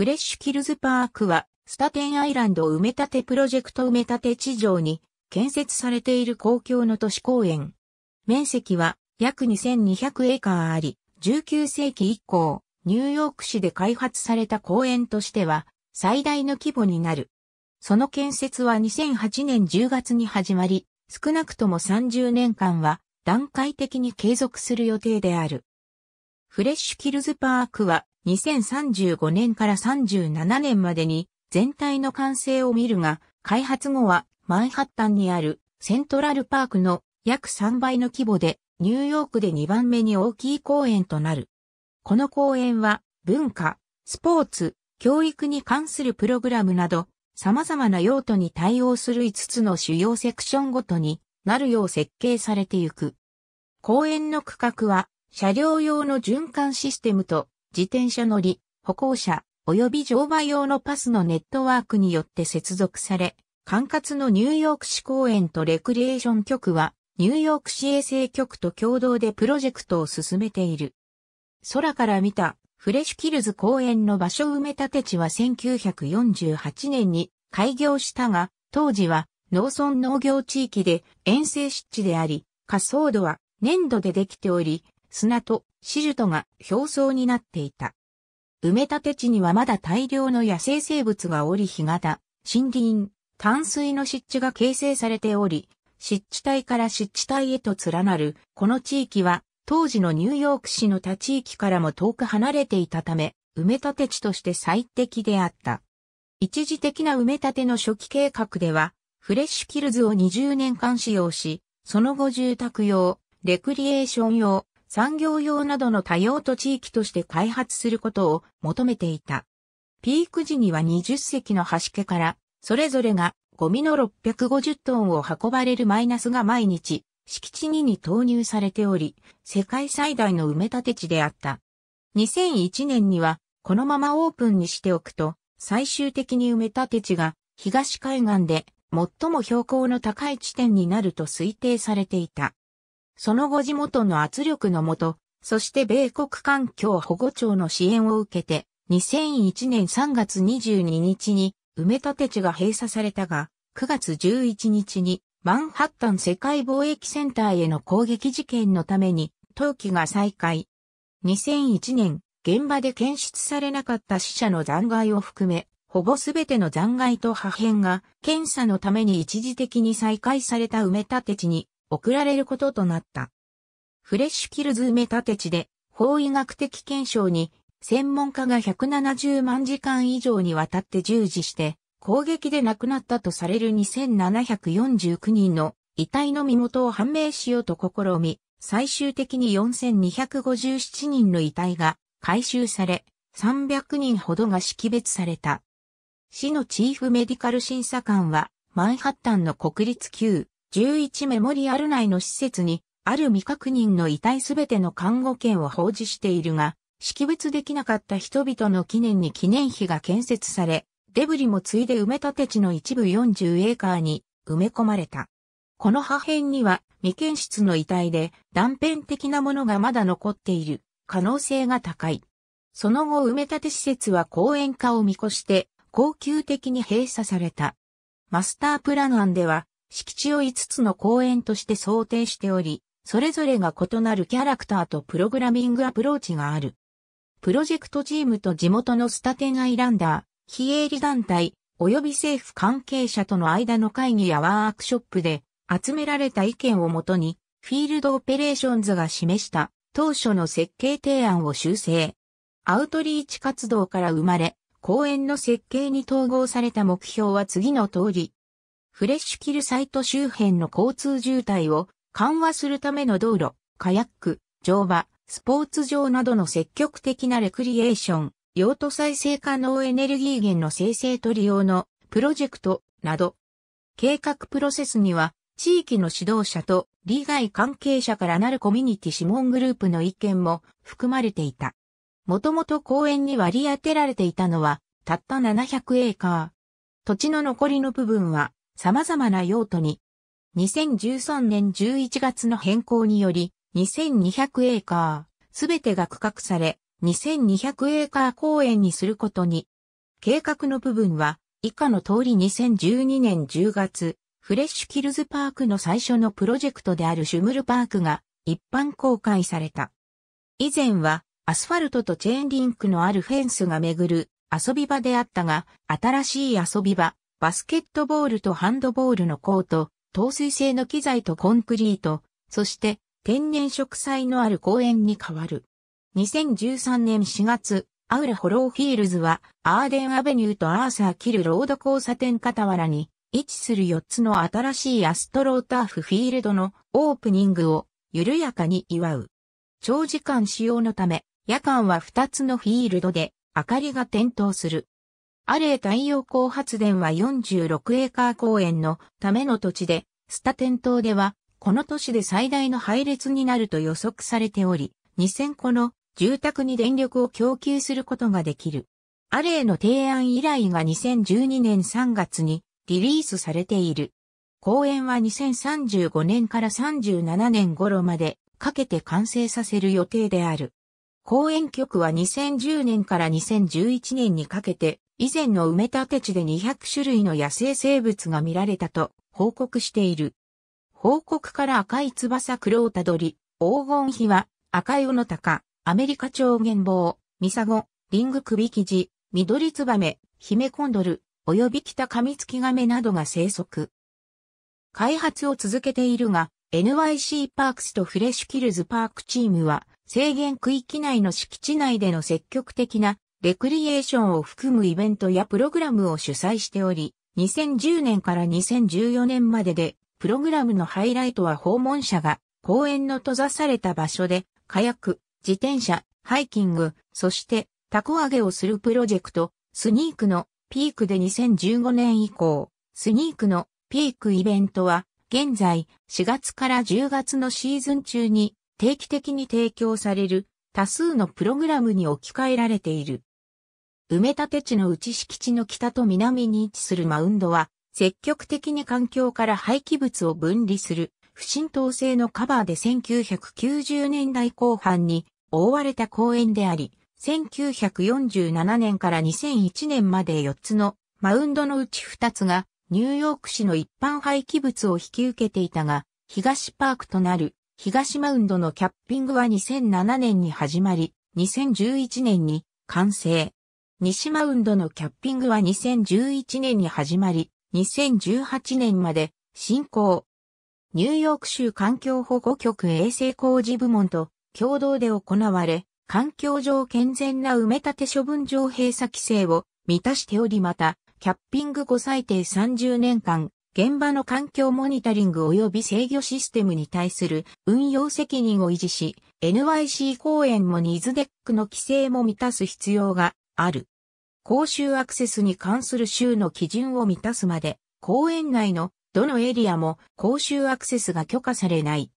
フレッシュキルズパークは、スタテンアイランド埋め立てプロジェクト埋め立て地上に建設されている公共の都市公園。面積は約2200エーカーあり、19世紀以降、ニューヨーク市で開発された公園としては最大の規模になる。その建設は2008年10月に始まり、少なくとも30年間は段階的に継続する予定である。フレッシュキルズパークは2035年から37年までに全体の完成を見るが、開発後はマンハッタンにあるセントラルパークの約3倍の規模でニューヨークで2番目に大きい公園となる。この公園は文化、スポーツ、教育に関するプログラムなど様々な用途に対応する5つの主要セクションごとになるよう設計されていく。公園の区画は車両用の循環システムと自転車乗り、歩行者、及び乗馬用のパスのネットワークによって接続され、管轄のニューヨーク市公園とレクリエーション局は、ニューヨーク市衛生局と共同でプロジェクトを進めている。空から見たフレッシュキルズ公園の場所埋め立て地は1948年に開業したが、当時は農村農業地域で遠征湿地であり、仮想路は粘土でできており、砂とシジュトが表層になっていた。埋め立て地にはまだ大量の野生生物がおり干潟、森林、淡水の湿地が形成されており、湿地帯から湿地帯へと連なる、この地域は当時のニューヨーク市の他地域からも遠く離れていたため、埋め立て地として最適であった。一時的な埋め立ての初期計画では、フレッシュキルズを20年間使用し、その後住宅用、レクリエーション用、産業用などの多用途地域として開発することを求めていた。ピーク時には20隻の端家から、それぞれがゴミの650トンを運ばれるマイナスが毎日、敷地にに投入されており、世界最大の埋め立て地であった。2001年には、このままオープンにしておくと、最終的に埋め立て地が東海岸で最も標高の高い地点になると推定されていた。その後地元の圧力のもと、そして米国環境保護庁の支援を受けて、2001年3月22日に埋め立て地が閉鎖されたが、9月11日にマンハッタン世界貿易センターへの攻撃事件のために登記が再開。2001年、現場で検出されなかった死者の残骸を含め、ほぼすべての残骸と破片が検査のために一時的に再開された埋め立て地に送られることとなった。フレッシュキルズ埋め立て地で法医学的検証に専門家が170万時間以上にわたって従事して攻撃で亡くなったとされる2749人の遺体の身元を判明しようと試み、最終的に4257人の遺体が回収され、300人ほどが識別された。市のチーフメディカル審査官は、マンハッタンの国立級11メモリアル内の施設に、ある未確認の遺体すべての看護券を放置しているが、識別できなかった人々の記念に記念碑が建設され、デブリもついで埋め立て地の一部40エーカーに埋め込まれた。この破片には未検出の遺体で断片的なものがまだ残っている可能性が高い。その後埋め立て施設は公園化を見越して高級的に閉鎖された。マスタープラン案では敷地を5つの公園として想定しており、それぞれが異なるキャラクターとプログラミングアプローチがある。プロジェクトチームと地元のスタテンアイランダー、非営利団体、及び政府関係者との間の会議やワークショップで集められた意見をもとに、フィールドオペレーションズが示した当初の設計提案を修正。アウトリーチ活動から生まれ、公園の設計に統合された目標は次の通り、フレッシュキルサイト周辺の交通渋滞を緩和するための道路、カヤック、乗馬、スポーツ場などの積極的なレクリエーション、用途再生可能エネルギー源の生成と利用のプロジェクトなど、計画プロセスには地域の指導者と利害関係者からなるコミュニティ諮問グループの意見も含まれていた。もともと公園に割り当てられていたのはたった700エーカー。土地の残りの部分は様々な用途に。2013年11月の変更により、2200エーカー、すべてが区画され、2200エーカー公園にすることに。計画の部分は、以下の通り2012年10月、フレッシュキルズパークの最初のプロジェクトであるシュムルパークが一般公開された。以前はアスファルトとチェーンリンクのあるフェンスが巡る遊び場であったが、新しい遊び場、バスケットボールとハンドボールのコート、透水性の機材とコンクリート、そして天然植栽のある公園に変わる。2013年4月、アウラホローフィールズはアーデンアベニューとアーサーキルロード交差点傍らに位置する4つの新しいアストローターフフィールドのオープニングを緩やかに祝う。長時間使用のため、夜間は2つのフィールドで明かりが点灯する。アレー太陽光発電は46エーカー公園のための土地で、スタテン島では、この都市で最大の配列になると予測されており、2000個の住宅に電力を供給することができる。アレーの提案依頼が2012年3月にリリースされている。公園は2035年から37年頃までかけて完成させる予定である。公園局は2010年から2011年にかけて以前の埋め立て地で200種類の野生生物が見られたと報告している。報告から赤い翼黒をたどり、黄金比は赤い尾の鷹、アメリカ超原棒、ミサゴ、リング首生地、緑ツバメ、ヒメコンドル、及び北カミツキガメなどが生息。開発を続けているが、NYC パークスとフレッシュキルズパークチームは、制限区域内の敷地内での積極的なレクリエーションを含むイベントやプログラムを主催しており、2010年から2014年までで、プログラムのハイライトは訪問者が公園の閉ざされた場所で、火薬、自転車、ハイキング、そしてタコ揚げをするプロジェクト、スニークのピークで2015年以降、スニークのピークイベントは、現在4月から10月のシーズン中に定期的に提供される多数のプログラムに置き換えられている。埋め立て地の内敷地の北と南に位置するマウンドは、積極的に環境から廃棄物を分離する不浸透性のカバーで1990年代後半に覆われた公園であり、1947年から2001年まで4つのマウンドのうち2つがニューヨーク市の一般廃棄物を引き受けていたが、東パークとなる東マウンドのキャッピングは2007年に始まり、2011年に完成。西マウンドのキャッピングは2011年に始まり、2018年まで進行。ニューヨーク州環境保護局衛生工事部門と共同で行われ、環境上健全な埋め立て処分場閉鎖規制を満たしておりまた、キャッピング後最低30年間、現場の環境モニタリング及び制御システムに対する運用責任を維持し、NYC 公園もニズデックの規制も満たす必要がある。公衆アクセスに関する州の基準を満たすまで、公園内のどのエリアも公衆アクセスが許可されない。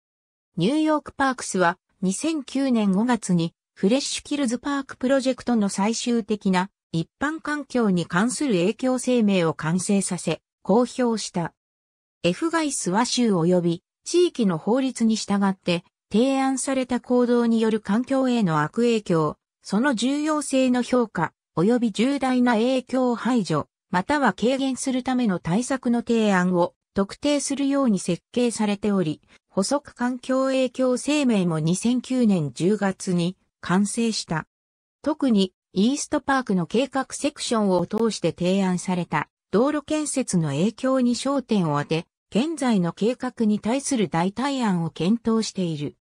ニューヨークパークスは2009年5月にフレッシュキルズパークプロジェクトの最終的な一般環境に関する影響声明を完成させ、公表した。F ガイスは州及び地域の法律に従って提案された行動による環境への悪影響、その重要性の評価、及び重大な影響を排除、または軽減するための対策の提案を特定するように設計されており、補足環境影響声明も2009年10月に完成した。特にイーストパークの計画セクションを通して提案された道路建設の影響に焦点を当て、現在の計画に対する代替案を検討している。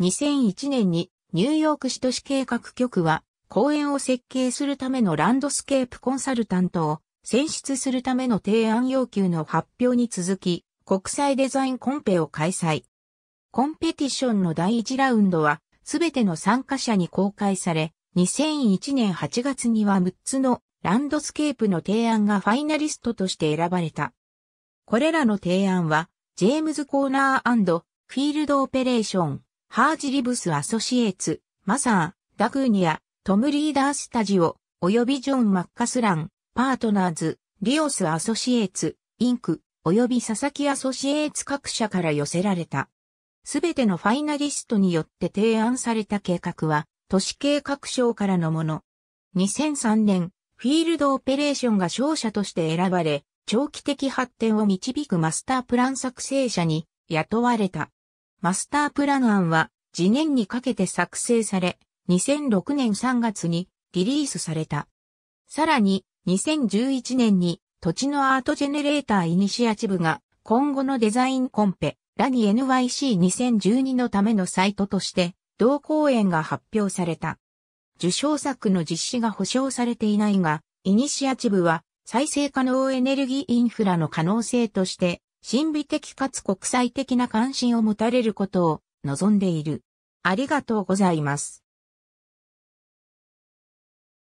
2001年にニューヨーク市都市計画局は公園を設計するためのランドスケープコンサルタントを選出するための提案要求の発表に続き、国際デザインコンペを開催。コンペティションの第1ラウンドは、すべての参加者に公開され、2001年8月には6つのランドスケープの提案がファイナリストとして選ばれた。これらの提案は、ジェームズ・コーナーフィールド・オペレーション、ハージ・リブス・アソシエーツ、マサー、ダグーニア、トムリーダースタジオ、及びジョン・マッカスラン、パートナーズ、リオス・アソシエーツ、インク、及び佐々木アソシエーツ各社から寄せられた。すべてのファイナリストによって提案された計画は、都市計画省からのもの。2003年、フィールドオペレーションが勝者として選ばれ、長期的発展を導くマスタープラン作成者に雇われた。マスタープラン案は、次年にかけて作成され、2006年3月にリリースされた。さらに、2011年に土地のアートジェネレーターイニシアチブが今後のデザインコンペ、ラニ NYC2012 のためのサイトとして同公演が発表された。受賞作の実施が保証されていないが、イニシアチブは再生可能エネルギーインフラの可能性として、神秘的かつ国際的な関心を持たれることを望んでいる。ありがとうございます。